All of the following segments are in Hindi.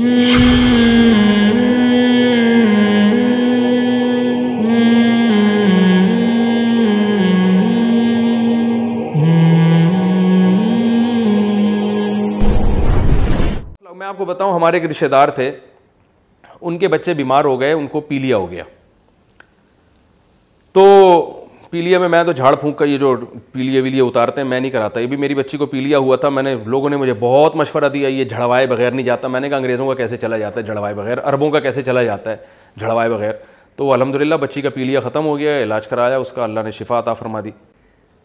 मैं आपको बताऊं हमारे एक रिश्तेदार थे उनके बच्चे बीमार हो गए उनको पीलिया हो गया तो पीलिया में मैं तो झाड़ फूंक कर ये जो पीलिया वीलिया उतारते हैं मैं नहीं कराता ये भी मेरी बच्ची को पीलिया हुआ था मैंने लोगों ने मुझे बहुत मशवरा दिया ये झड़वाए बगैर नहीं जाता मैंने कहा अंग्रेज़ों का कैसे चला जाता है झड़वाए बगैर अरबों का कैसे चला जाता है झड़वाए बगैर तो अलहमदिल्ला बच्ची का पीलिया ख़त्म हो गया इलाज कराया उसका अल्लाह ने शिफा अता फरमा दी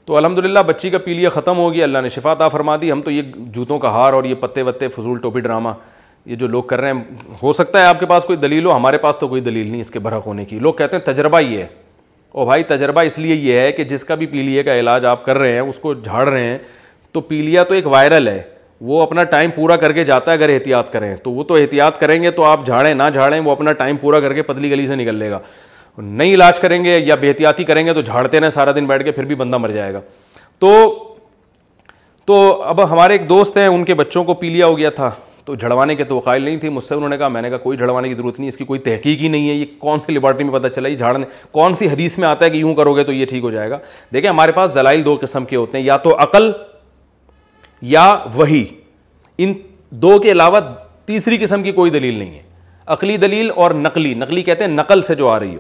तो अलहमदिल्ला बच्ची का पीलिया ख़त्म हो गया अल्लाह ने शिफा अता फरमा दी हम तो ये जूतों का हार और ये पत्ते वत्ते फजूल टोपी ड्रामा ये जो लोग कर रहे हैं हो सकता है आपके पास कोई दलील हो हमारे पास तो कोई दलील नहीं इसके बरहक होने की लोग कहते हैं तजर्बा ये है और भाई तजर्बा इसलिए ये है कि जिसका भी पीलिए का इलाज आप कर रहे हैं उसको झाड़ रहे हैं तो पीलिया तो एक वायरल है वो अपना टाइम पूरा करके जाता है अगर एहतियात करें तो वो तो एहतियात करेंगे तो आप झाड़ें ना झाड़ें वो अपना टाइम पूरा करके पतली गली से निकल लेगा नहीं इलाज करेंगे या बेहतियाती करेंगे तो झाड़ते रहें सारा दिन बैठ के फिर भी बंदा मर जाएगा तो तो अब हमारे एक दोस्त हैं उनके बच्चों को पीलिया हो गया था तो झड़वाने के तो वकायल नहीं थे मुझसे उन्होंने कहा मैंने कहा कोई झड़वाने की जरूरत नहीं इसकी कोई तहकीक ही नहीं है ये कौन सी लेबॉर्ट्री में पता चला ये झाड़ने कौन सी हदीस में आता है कि यूँ करोगे तो ये ठीक हो जाएगा देखिए हमारे पास दलाइल दो किस्म के होते हैं या तो अकल या वही इन दो के अलावा तीसरी किस्म की कोई दलील नहीं है अकली दलील और नकली नकली कहते हैं नकल से जो आ रही हो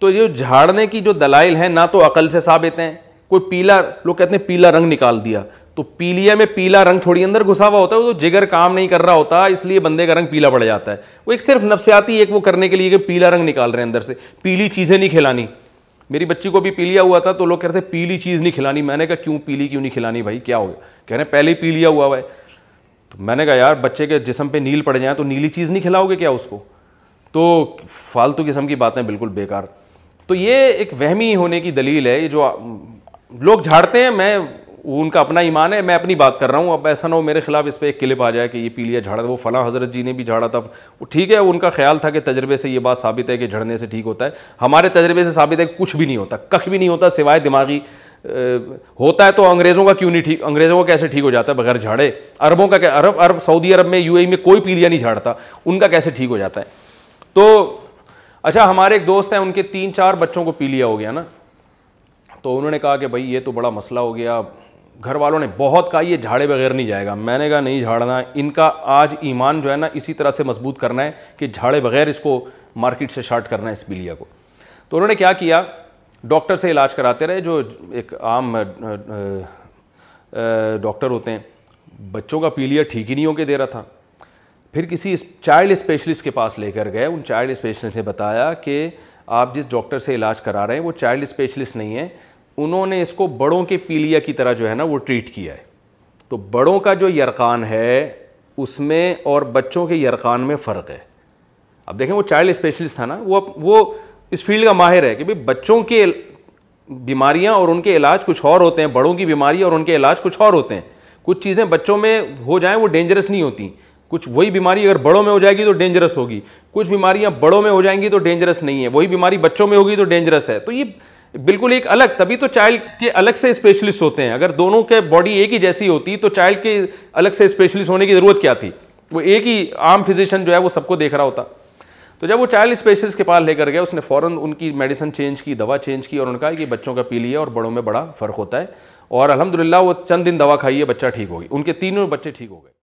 तो ये झाड़ने की जो दलाइल हैं ना तो अकल से साबित हैं कोई पीला लोग कहते हैं पीला रंग निकाल दिया तो पीलिया में पीला रंग थोड़ी अंदर घुसा हुआ होता है वो तो जिगर काम नहीं कर रहा होता इसलिए बंदे का रंग पीला पड़ जाता है वो एक सिर्फ नफसियाती एक वो करने के लिए कि पीला रंग निकाल रहे हैं अंदर से पीली चीज़ें नहीं खिलानी मेरी बच्ची को भी पीलिया हुआ था तो लोग कह रहे थे पीली चीज़ नहीं खिलानी मैंने कहा क्यों पीली क्यों नहीं खिलानी भाई क्या हो गया कह रहे हैं पहले ही पीलिया हुआ हुआ है तो मैंने कहा यार बच्चे के जिसम पे नील पड़ जाए तो नीली चीज़ नहीं खिलाओगे क्या उसको तो फालतू किस्म की बातें बिल्कुल बेकार तो ये एक वहमी होने की दलील है ये जो लोग झाड़ते हैं मैं उनका अपना ईमान है मैं अपनी बात कर रहा हूँ अब ऐसा ना हो मेरे खिलाफ इस पर एक क्लिप आ जाए कि ये पीलिया झाड़ा वो फ़लाँ हज़रत जी ने भी झाड़ा था ठीक है उनका ख्याल था कि तजर्बे से ये बात साबित है कि झड़ने से ठीक होता है हमारे तजर्बे से साबित है कि कुछ भी नहीं होता कख भी नहीं होता सिवाय दिमागी होता है तो अंग्रेज़ों का क्यों नहीं ठीक अंग्रेज़ों का कैसे ठीक हो जाता है बगैर झाड़े अरबों का क्या अरब अरब सऊदी अरब में यू में कोई पीलिया नहीं झाड़ता उनका कैसे ठीक हो जाता है तो अच्छा हमारे एक दोस्त हैं उनके तीन चार बच्चों को पीलिया हो गया ना तो उन्होंने कहा कि भाई ये तो बड़ा मसला हो गया घर वालों ने बहुत कहा ये झाड़े बगैर नहीं जाएगा मैंने कहा नहीं झाड़ना इनका आज ईमान जो है ना इसी तरह से मजबूत करना है कि झाड़े बगैर इसको मार्केट से शार्ट करना है इस बिलिया को तो उन्होंने क्या किया डॉक्टर से इलाज कराते रहे जो एक आम डॉक्टर होते हैं बच्चों का पीलिया ठीक ही नहीं होके दे रहा था फिर किसी चाइल्ड स्पेशलिस्ट के पास लेकर गए उन चाइल्ड स्पेशलिस्ट ने बताया कि आप जिस डॉक्टर से इलाज करा रहे हैं वो चाइल्ड स्पेशलिस्ट नहीं है उन्होंने इसको बड़ों के पीलिया की तरह जो है ना वो ट्रीट किया है तो बड़ों का जो यरकान है उसमें और बच्चों के यरकान में फ़र्क है अब देखें वो चाइल्ड स्पेशलिस्ट था ना वो अब वो इस फील्ड का माहिर है कि भाई बच्चों के बीमारियां और उनके इलाज कुछ और होते हैं बड़ों की बीमारी और उनके इलाज कुछ और होते हैं कुछ चीज़ें बच्चों में हो जाएं वो डेंजरस नहीं होती कुछ वही बीमारी अगर बड़ों में हो जाएगी तो डेंजरस होगी कुछ बीमारियां बड़ों में हो जाएंगी तो डेंजरस नहीं है वही बीमारी बच्चों में होगी तो डेंजरस है तो ये बिल्कुल एक अलग तभी तो चाइल्ड के अलग से स्पेशलिस्ट होते हैं अगर दोनों के बॉडी एक ही जैसी होती तो चाइल्ड के अलग से स्पेशलिस्ट होने की ज़रूरत क्या थी वो एक ही आम फिजिशियन जो है वो सबको देख रहा होता तो जब वो चाइल्ड स्पेशलिस्ट के पास लेकर गया उसने फ़ौरन उनकी मेडिसिन चेंज की दवा चेंज की और उन्होंने कहा कि बच्चों का पी लिया और बड़ों में बड़ा फ़र्क होता है और अलहमदिल्ला वो चंद दिन दवा खाइए बच्चा ठीक हो गई उनके तीनों बच्चे ठीक हो गए